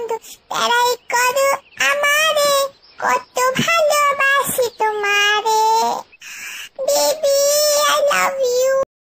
ンたらいこで